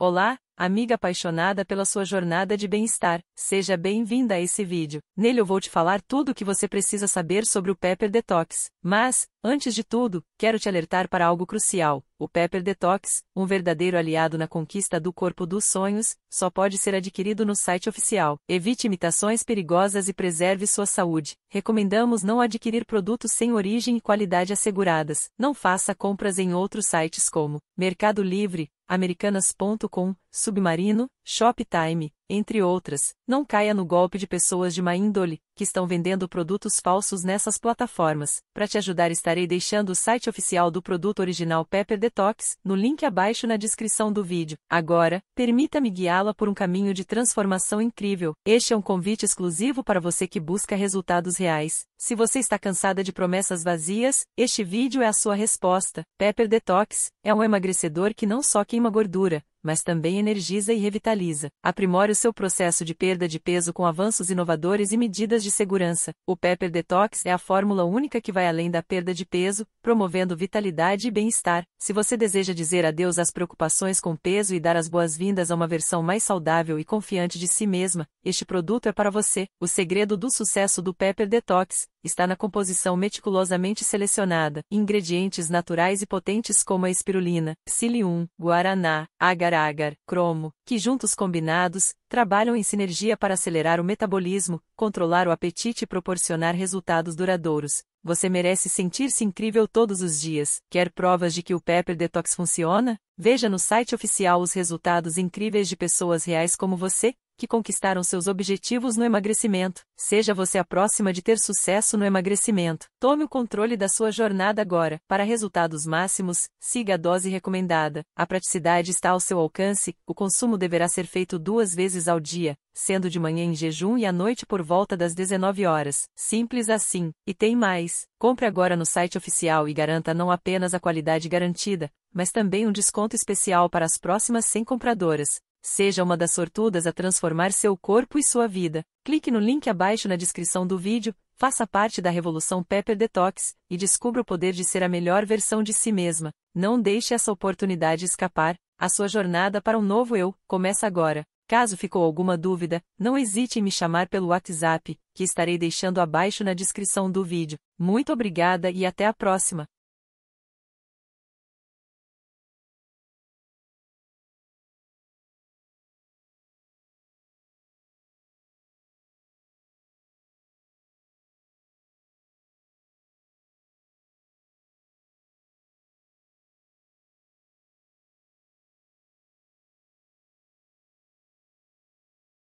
Olá, amiga apaixonada pela sua jornada de bem-estar, seja bem-vinda a esse vídeo. Nele eu vou te falar tudo o que você precisa saber sobre o Pepper Detox, mas, antes de tudo, quero te alertar para algo crucial. O Pepper Detox, um verdadeiro aliado na conquista do corpo dos sonhos, só pode ser adquirido no site oficial. Evite imitações perigosas e preserve sua saúde. Recomendamos não adquirir produtos sem origem e qualidade asseguradas. Não faça compras em outros sites como Mercado Livre, Americanas.com, Submarino, Shoptime, entre outras, não caia no golpe de pessoas de má índole, que estão vendendo produtos falsos nessas plataformas. Para te ajudar, estarei deixando o site oficial do produto original Pepper Detox no link abaixo na descrição do vídeo. Agora, permita-me guiá-la por um caminho de transformação incrível. Este é um convite exclusivo para você que busca resultados reais. Se você está cansada de promessas vazias, este vídeo é a sua resposta. Pepper Detox é um emagrecedor que não só queima gordura, mas também energiza e revitaliza. Aprimore o seu processo de perda de peso com avanços inovadores e medidas de segurança. O Pepper Detox é a fórmula única que vai além da perda de peso, promovendo vitalidade e bem-estar. Se você deseja dizer adeus às preocupações com peso e dar as boas-vindas a uma versão mais saudável e confiante de si mesma, este produto é para você. O segredo do sucesso do Pepper Detox está na composição meticulosamente selecionada, ingredientes naturais e potentes como a espirulina, psyllium, guaraná, agar-agar, cromo, que juntos combinados, trabalham em sinergia para acelerar o metabolismo, controlar o apetite e proporcionar resultados duradouros. Você merece sentir-se incrível todos os dias. Quer provas de que o Pepper Detox funciona? Veja no site oficial os resultados incríveis de pessoas reais como você, que conquistaram seus objetivos no emagrecimento. Seja você a próxima de ter sucesso no emagrecimento. Tome o controle da sua jornada agora. Para resultados máximos, siga a dose recomendada. A praticidade está ao seu alcance, o consumo deverá ser feito duas vezes ao dia, sendo de manhã em jejum e à noite por volta das 19 horas. Simples assim. E tem mais. Compre agora no site oficial e garanta não apenas a qualidade garantida, mas também um desconto especial para as próximas 100 compradoras. Seja uma das sortudas a transformar seu corpo e sua vida. Clique no link abaixo na descrição do vídeo, faça parte da Revolução Pepper Detox e descubra o poder de ser a melhor versão de si mesma. Não deixe essa oportunidade escapar. A sua jornada para um novo eu começa agora. Caso ficou alguma dúvida, não hesite em me chamar pelo WhatsApp, que estarei deixando abaixo na descrição do vídeo. Muito obrigada e até a próxima!